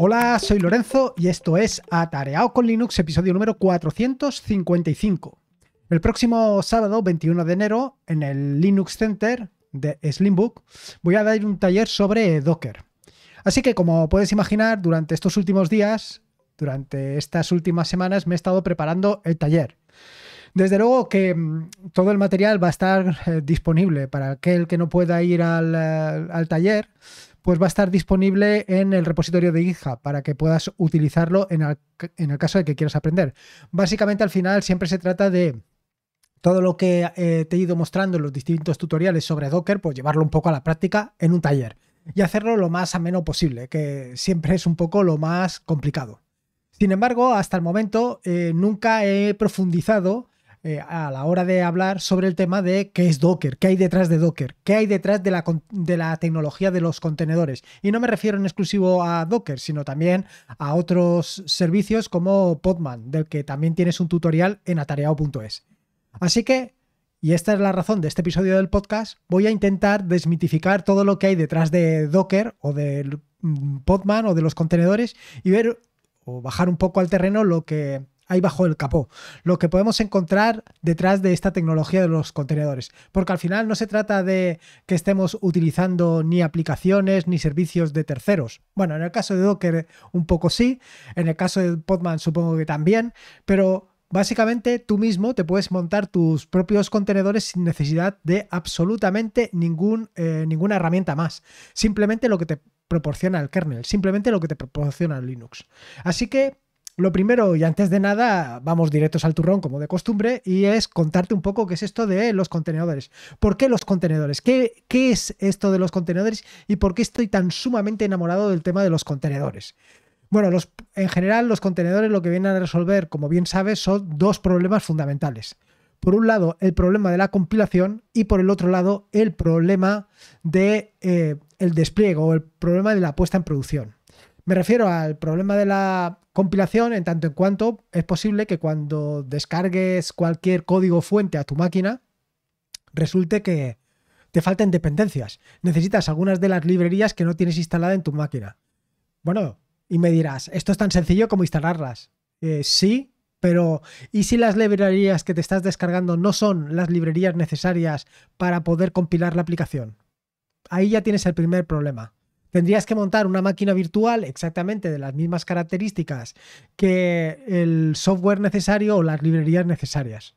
Hola, soy Lorenzo y esto es Atareado con Linux, episodio número 455. El próximo sábado, 21 de enero, en el Linux Center de Slimbook, voy a dar un taller sobre Docker. Así que, como puedes imaginar, durante estos últimos días, durante estas últimas semanas, me he estado preparando el taller. Desde luego que mm, todo el material va a estar eh, disponible para aquel que no pueda ir al, eh, al taller pues va a estar disponible en el repositorio de GitHub para que puedas utilizarlo en el, caso de que quieras aprender. Básicamente al final siempre se trata de todo lo que eh, te he ido mostrando en los distintos tutoriales sobre Docker, pues llevarlo un poco a la práctica en un taller y hacerlo lo más ameno posible, que siempre es un poco lo más complicado. Sin embargo, hasta el momento eh, nunca he profundizado eh, a la hora de hablar sobre el tema de qué es Docker, qué hay detrás de Docker, qué hay detrás de la, de la tecnología de los contenedores. Y no me refiero en exclusivo a Docker, sino también a otros servicios como Podman, del que también tienes un tutorial en atareado.es. Así que y esta es la razón de este episodio del podcast, voy a intentar desmitificar todo lo que hay detrás de Docker o de mm, Podman o de los contenedores y ver o bajar un poco al terreno lo que ahí bajo el capó, lo que podemos encontrar detrás de esta tecnología de los contenedores. Porque al final no se trata de que estemos utilizando ni aplicaciones ni servicios de terceros. Bueno, en el caso de Docker un poco sí, en el caso de Podman supongo que también, pero básicamente tú mismo te puedes montar tus propios contenedores sin necesidad de absolutamente ningún, eh, ninguna herramienta más. Simplemente lo que te proporciona el kernel, simplemente lo que te proporciona Linux. Así que lo primero y antes de nada, vamos directos al turrón como de costumbre y es contarte un poco qué es esto de los contenedores. ¿Por qué los contenedores? ¿Qué, qué es esto de los contenedores y por qué estoy tan sumamente enamorado del tema de los contenedores? Bueno, en general los contenedores lo que vienen a resolver, como bien sabes, son dos problemas fundamentales. Por un lado, el problema de la compilación y por el otro lado, el problema del de, eh, el despliegue o el problema de la puesta en producción. Me refiero al problema de la compilación en tanto en cuanto es posible que cuando descargues cualquier código fuente a tu máquina, resulte que te falten dependencias. Necesitas algunas de las librerías que no tienes instalada en tu máquina. Bueno, y me dirás, esto es tan sencillo como instalarlas. Eh, sí, pero ¿y si las librerías que te estás descargando no son las librerías necesarias para poder compilar la aplicación? Ahí ya tienes el primer problema tendrías que montar una máquina virtual exactamente de las mismas características que el software necesario o las librerías necesarias.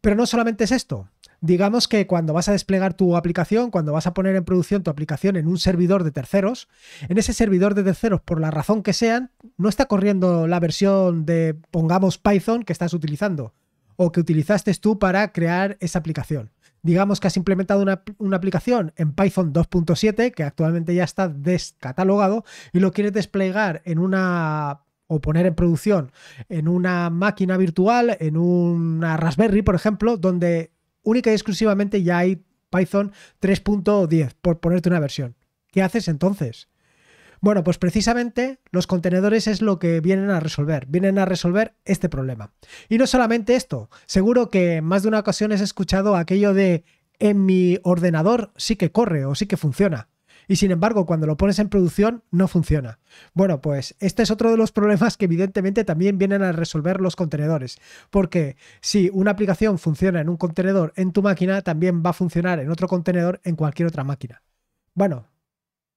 Pero no solamente es esto. Digamos que cuando vas a desplegar tu aplicación, cuando vas a poner en producción tu aplicación en un servidor de terceros, en ese servidor de terceros, por la razón que sean, no está corriendo la versión de, pongamos, Python que estás utilizando o que utilizaste tú para crear esa aplicación digamos que has implementado una, aplicación en Python 2.7 que actualmente ya está descatalogado y lo quieres desplegar en una o poner en producción en una máquina virtual, en una Raspberry, por ejemplo, donde única y exclusivamente ya hay Python 3.10, por ponerte una versión. ¿Qué haces entonces? Bueno, pues precisamente los contenedores es lo que vienen a resolver, vienen a resolver este problema. Y no solamente esto, seguro que más de una ocasión has escuchado aquello de en mi ordenador sí que corre o sí que funciona. Y sin embargo, cuando lo pones en producción no funciona. Bueno, pues este es otro de los problemas que evidentemente también vienen a resolver los contenedores. Porque si una aplicación funciona en un contenedor en tu máquina, también va a funcionar en otro contenedor en cualquier otra máquina. Bueno,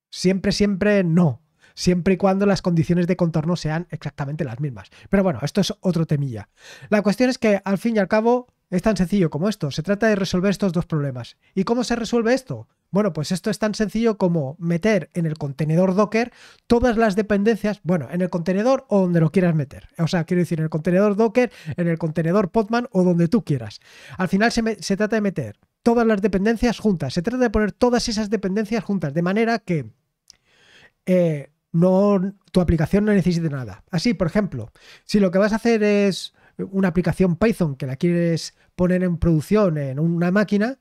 Siempre, siempre no. Siempre y cuando las condiciones de contorno sean exactamente las mismas. Pero bueno, esto es otro temilla. La cuestión es que, al fin y al cabo, es tan sencillo como esto. Se trata de resolver estos dos problemas. ¿Y cómo se resuelve esto? Bueno, pues esto es tan sencillo como meter en el contenedor Docker todas las dependencias, bueno, en el contenedor o donde lo quieras meter. O sea, quiero decir, en el contenedor Docker, en el contenedor Podman o donde tú quieras. Al final se, se trata de meter todas las dependencias juntas. Se trata de poner todas esas dependencias juntas, de manera que eh, no, tu aplicación no necesite nada. Así, por ejemplo, si lo que vas a hacer es una aplicación Python que la quieres poner en producción en una máquina,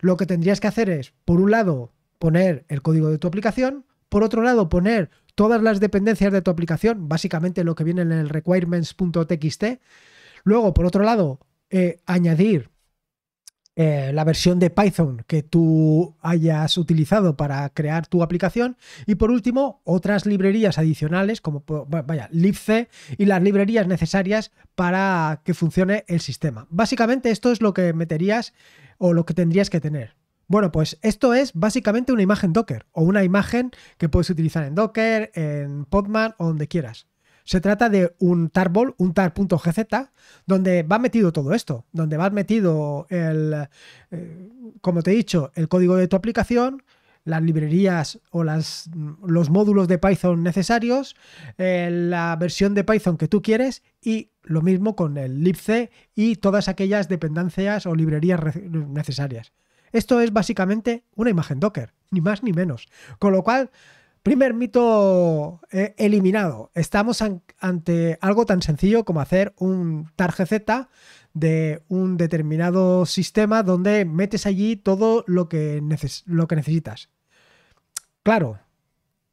lo que tendrías que hacer es, por un lado, poner el código de tu aplicación, por otro lado, poner todas las dependencias de tu aplicación, básicamente lo que viene en el requirements.txt, luego, por otro lado, eh, añadir eh, la versión de Python que tú hayas utilizado para crear tu aplicación. Y por último, otras librerías adicionales como vaya, libc y las librerías necesarias para que funcione el sistema. Básicamente esto es lo que meterías o lo que tendrías que tener. Bueno, pues esto es básicamente una imagen Docker o una imagen que puedes utilizar en Docker, en Podman o donde quieras. Se trata de un tarball, un tar.gz, donde va metido todo esto, donde va metido el, eh, como te he dicho, el código de tu aplicación, las librerías o los módulos de Python necesarios, eh, la versión de Python que tú quieres y lo mismo con el libc y todas aquellas dependencias o librerías necesarias. Esto es básicamente una imagen Docker, ni más ni menos. Con lo cual, Primer mito eh, eliminado. Estamos ante algo tan sencillo como hacer un tarjeta de un determinado sistema donde metes allí todo lo que, lo que necesitas. Claro,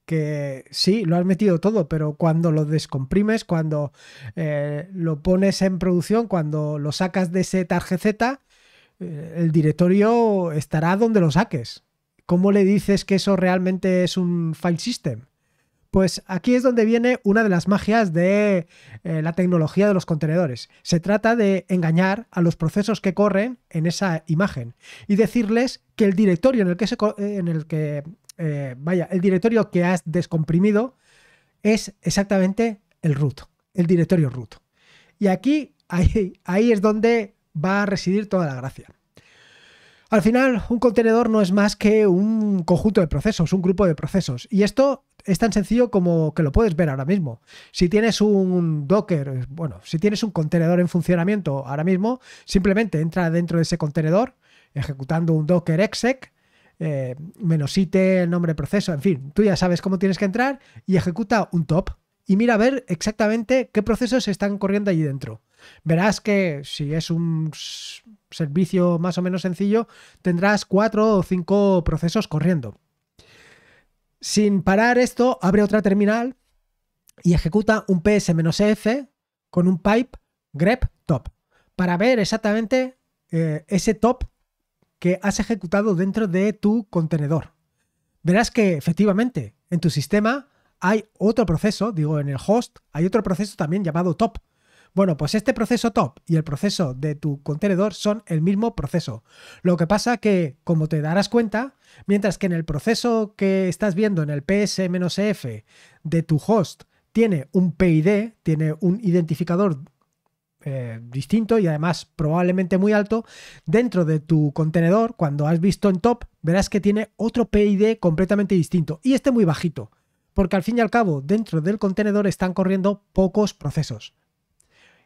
que sí, lo has metido todo, pero cuando lo descomprimes, cuando eh, lo pones en producción, cuando lo sacas de ese tarjeta, Z, eh, el directorio estará donde lo saques. ¿cómo le dices que eso realmente es un file system? Pues aquí es donde viene una de las magias de eh, la tecnología de los contenedores. Se trata de engañar a los procesos que corren en esa imagen y decirles que el directorio en el que, se, eh, en el que eh, vaya, el directorio que has descomprimido es exactamente el root, el directorio root. Y aquí, ahí es donde va a residir toda la gracia. Al final, un contenedor no es más que un conjunto de procesos, un grupo de procesos. Y esto es tan sencillo como que lo puedes ver ahora mismo. Si tienes un Docker, eh, bueno, si tienes un contenedor en funcionamiento ahora mismo, simplemente entra dentro de ese contenedor ejecutando un Docker exec, eh, menos IT, el nombre proceso, en fin, tú ya sabes cómo tienes que entrar y ejecuta un top. Y mira a ver exactamente qué procesos están corriendo allí dentro verás que si es un servicio más o menos sencillo, tendrás cuatro o cinco procesos corriendo. Sin parar esto, abre otra terminal y ejecuta un ps-f con un pipe grep top para ver exactamente eh, ese top que has ejecutado dentro de tu contenedor. Verás que efectivamente en tu sistema hay otro proceso, digo en el host, hay otro proceso también llamado top, bueno, pues este proceso top y el proceso de tu contenedor son el mismo proceso. Lo que pasa que, como te darás cuenta, mientras que en el proceso que estás viendo en el PS-F de tu host tiene un PID, tiene un identificador eh, distinto y además probablemente muy alto, dentro de tu contenedor, cuando has visto en top, verás que tiene otro PID completamente distinto y este muy bajito, porque al fin y al cabo dentro del contenedor están corriendo pocos procesos.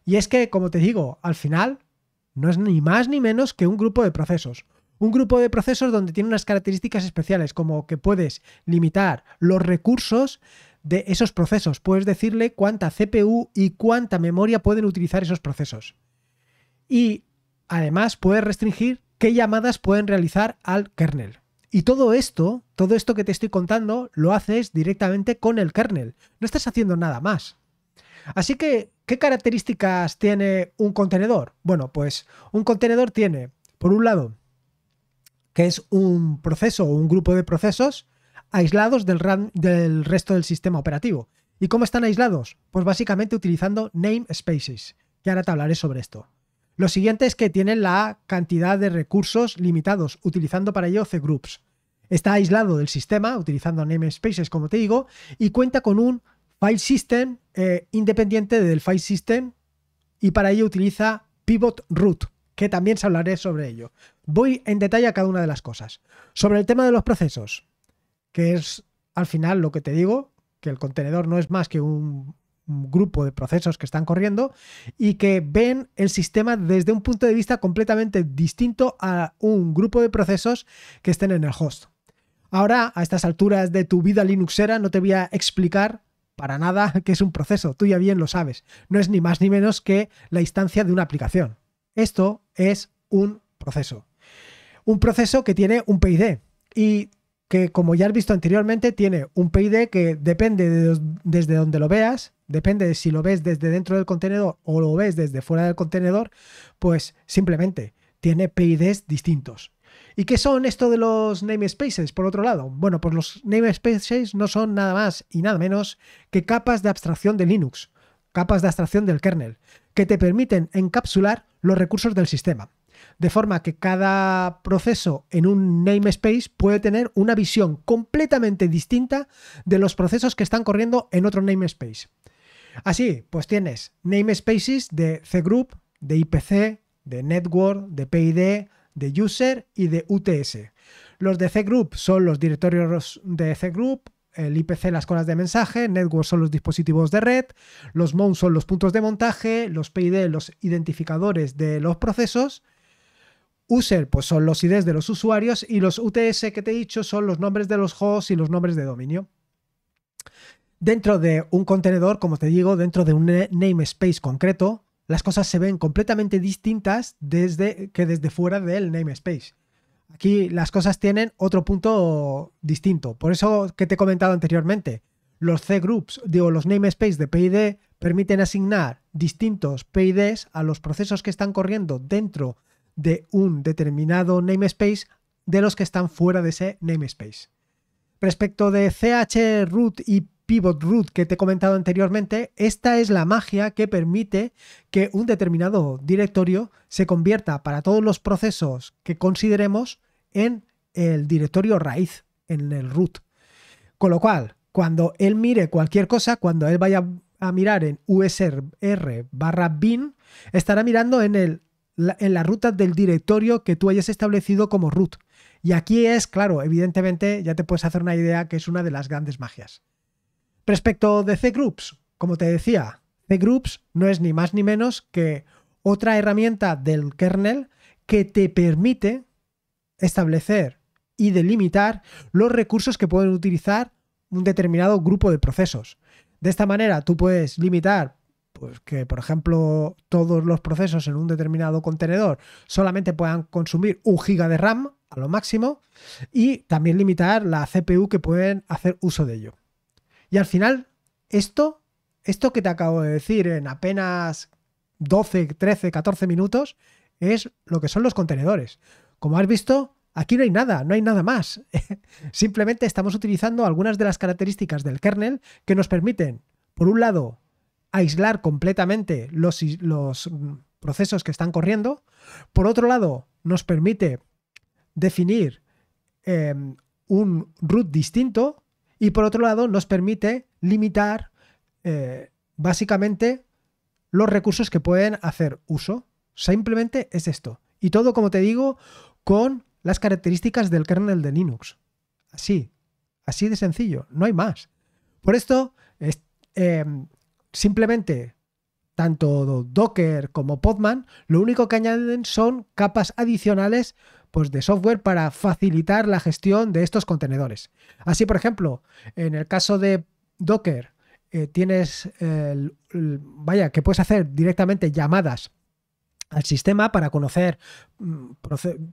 Y es que, como te digo, al final no es ni más ni menos que un grupo de procesos. Un grupo de procesos donde tiene unas características especiales, como que puedes limitar los recursos de esos procesos. Puedes decirle cuánta CPU y cuánta memoria pueden utilizar esos procesos. Y además puedes restringir qué llamadas pueden realizar al kernel. Y todo esto, todo esto que te estoy contando, lo haces directamente con el kernel. No estás haciendo nada más. Así que ¿Qué características tiene un contenedor? Bueno, pues un contenedor tiene, por un lado, que es un proceso o un grupo de procesos aislados del, resto del sistema operativo. ¿Y cómo están aislados? Pues básicamente utilizando namespaces, Y ahora te hablaré sobre esto. Lo siguiente es que tienen la cantidad de recursos limitados, utilizando para ello cgroups. Está aislado del sistema, utilizando namespaces, como te digo, y cuenta con un file system eh, independiente del file system y para ello utiliza pivot root, que también se hablaré sobre ello. Voy en detalle a cada una de las cosas. Sobre el tema de los procesos, que es al final lo que te digo, que el contenedor no es más que un grupo de procesos que están corriendo y que ven el sistema desde un punto de vista completamente distinto a un grupo de procesos que estén en el host. Ahora, a estas alturas de tu vida linuxera, no te voy a explicar para nada que es un proceso, tú ya bien lo sabes. No es ni más ni menos que la instancia de una aplicación. Esto es un proceso. Un proceso que tiene un PID y que, como ya has visto anteriormente, tiene un PID que depende desde donde lo veas, depende de si lo ves desde dentro del contenedor o lo ves desde fuera del contenedor, pues simplemente tiene PIDs distintos. ¿Y qué son esto de los namespaces, por otro lado? Bueno, pues los namespaces no son nada más y nada menos que capas de abstracción de Linux, capas de abstracción del kernel, que te permiten encapsular los recursos del sistema. De forma que cada proceso en un namespace puede tener una visión completamente distinta de los procesos que están corriendo en otro namespace. Así, pues tienes namespaces de cgroup, de IPC, de network, de PID, de User y de UTS. Los de C-Group son los directorios de C-Group, el IPC las colas de mensaje, Network son los dispositivos de red, los Mount son los puntos de montaje, los PID los identificadores de los procesos, User pues son los IDs de los usuarios y los UTS que te he dicho son los nombres de los hosts y los nombres de dominio. Dentro de un contenedor, como te digo, dentro de un namespace concreto, las cosas se ven completamente distintas desde, que desde fuera del namespace. Aquí las cosas tienen otro punto distinto. Por eso que te he comentado anteriormente, los C-groups, digo, los namespace de PID permiten asignar distintos PIDs a los procesos que están corriendo dentro de un determinado namespace de los que están fuera de ese namespace. Respecto de CH root y pivot root que te he comentado anteriormente, esta es la magia que permite que un determinado directorio se convierta para todos los procesos que consideremos en el directorio raíz, en el root. Con lo cual, cuando él mire cualquier cosa, cuando él vaya a mirar en usr barra bin, estará mirando en, el, en la ruta del directorio que tú hayas establecido como root. Y aquí es, claro, evidentemente ya te puedes hacer una idea que es una de las grandes magias. Respecto de C-Groups, como te decía, cgroups groups no es ni más ni menos que otra herramienta del kernel que te permite establecer y delimitar los recursos que pueden utilizar un determinado grupo de procesos. De esta manera tú puedes limitar pues, que, por ejemplo, todos los procesos en un determinado contenedor solamente puedan consumir un giga de RAM a lo máximo y también limitar la CPU que pueden hacer uso de ello. Y al final, esto, esto que te acabo de decir en apenas 12, 13, 14 minutos, es lo que son los contenedores. Como has visto, aquí no hay nada, no hay nada más. Simplemente estamos utilizando algunas de las características del kernel que nos permiten, por un lado, aislar completamente los, los procesos que están corriendo. Por otro lado, nos permite definir em, un root distinto, y por otro lado, nos permite limitar eh, básicamente los recursos que pueden hacer uso. Simplemente es esto. Y todo, como te digo, con las características del kernel de Linux. Así, así de sencillo, no hay más. Por esto, es, eh, simplemente tanto Docker como Podman, lo único que añaden son capas adicionales pues, de software para facilitar la gestión de estos contenedores. Así, por ejemplo, en el caso de Docker, eh, tienes, vaya, que puedes hacer directamente llamadas al sistema para conocer mm,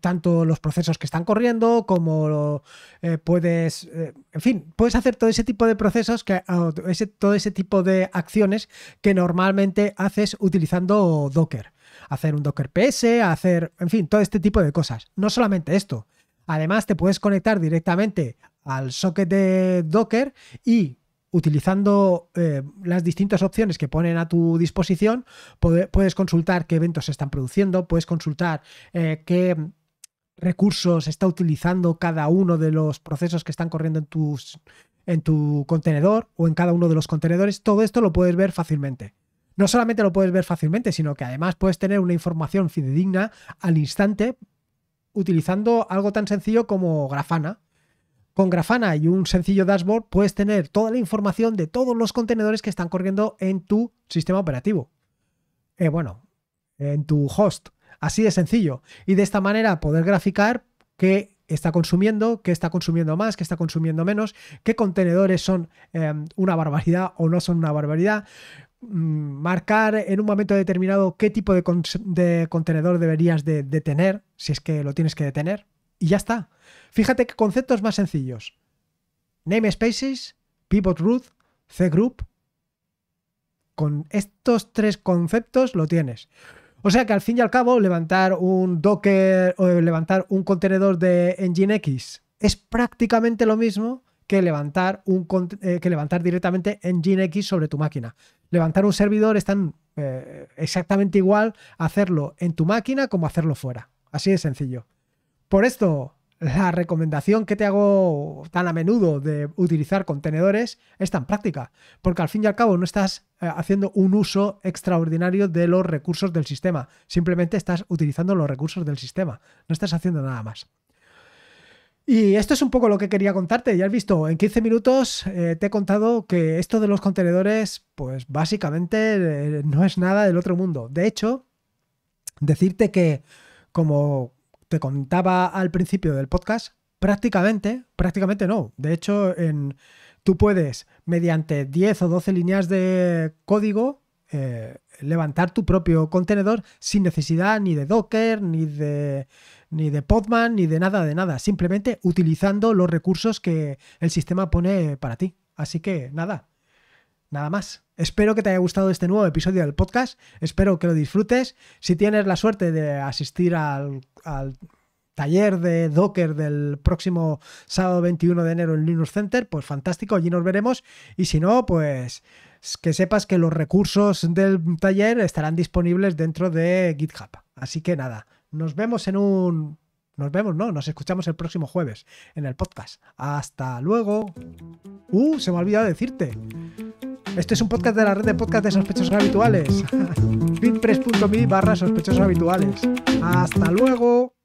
tanto los procesos que están corriendo como eh, puedes, eh, en fin, puedes hacer todo ese tipo de procesos, que, ah, todo ese tipo de acciones que normalmente haces utilizando Docker. Hacer un Docker PS, hacer, en fin, todo este tipo de cosas. No solamente esto. Además, te puedes conectar directamente al socket de Docker y utilizando eh, las distintas opciones que ponen a tu disposición, puedes consultar qué eventos se están produciendo, puedes consultar eh, qué recursos está utilizando cada uno de los procesos que están corriendo en tus en tu contenedor o en cada uno de los contenedores, todo esto lo puedes ver fácilmente. No solamente lo puedes ver fácilmente, sino que además puedes tener una información fidedigna al instante utilizando algo tan sencillo como Grafana, con Grafana y un sencillo dashboard puedes tener toda la información de todos los contenedores que están corriendo en tu sistema operativo. Eh, bueno, en tu host. Así de sencillo. Y de esta manera poder graficar qué está consumiendo, qué está consumiendo más, qué está consumiendo menos, qué contenedores son em, una barbaridad o no son una barbaridad mm, marcar en un momento determinado qué tipo de, contenedor deberías detener, si es que lo tienes que detener, y ya está. Fíjate qué conceptos más sencillos. Namespaces, Pivot Root, C-Group. Con estos tres conceptos lo tienes. O sea que al fin y al cabo, levantar un Docker o levantar un contenedor de Nginx es prácticamente lo mismo que levantar, un, eh, que levantar directamente Nginx sobre tu máquina. Levantar un servidor es tan eh, exactamente igual hacerlo en tu máquina como hacerlo fuera. Así de sencillo. Por esto, la recomendación que te hago tan a menudo de utilizar contenedores es tan práctica, porque al fin y al cabo no estás eh, haciendo un uso extraordinario de los recursos del sistema, simplemente estás utilizando los recursos del sistema, no estás haciendo nada más. Y esto es un poco lo que quería contarte. Ya has visto, en 15 minutos eh, te he contado que esto de los contenedores, pues básicamente eh, no es nada del otro mundo. De hecho, decirte que como te contaba al principio del podcast, prácticamente, prácticamente no. De hecho, en, tú puedes, mediante 10 o 12 líneas de código, eh, levantar tu propio contenedor sin necesidad ni de Docker, ni de, ni de Podman, ni de nada, de nada. Simplemente utilizando los recursos que el sistema pone para ti. Así que nada, Nada más. Espero que te haya gustado este nuevo episodio del podcast. Espero que lo disfrutes. Si tienes la suerte de asistir al, taller de Docker del próximo sábado 21 de enero en Linux Center, pues fantástico, allí nos veremos. Y si no, pues que sepas que los recursos del taller estarán disponibles dentro de GitHub. Así que nada, nos vemos en un... Nos vemos, no, nos escuchamos el próximo jueves en el podcast. Hasta luego. Uh, se me ha olvidado decirte. Este es un podcast de la red de podcast de sospechosos habituales. bitpress.me barra sospechosos habituales. Hasta luego.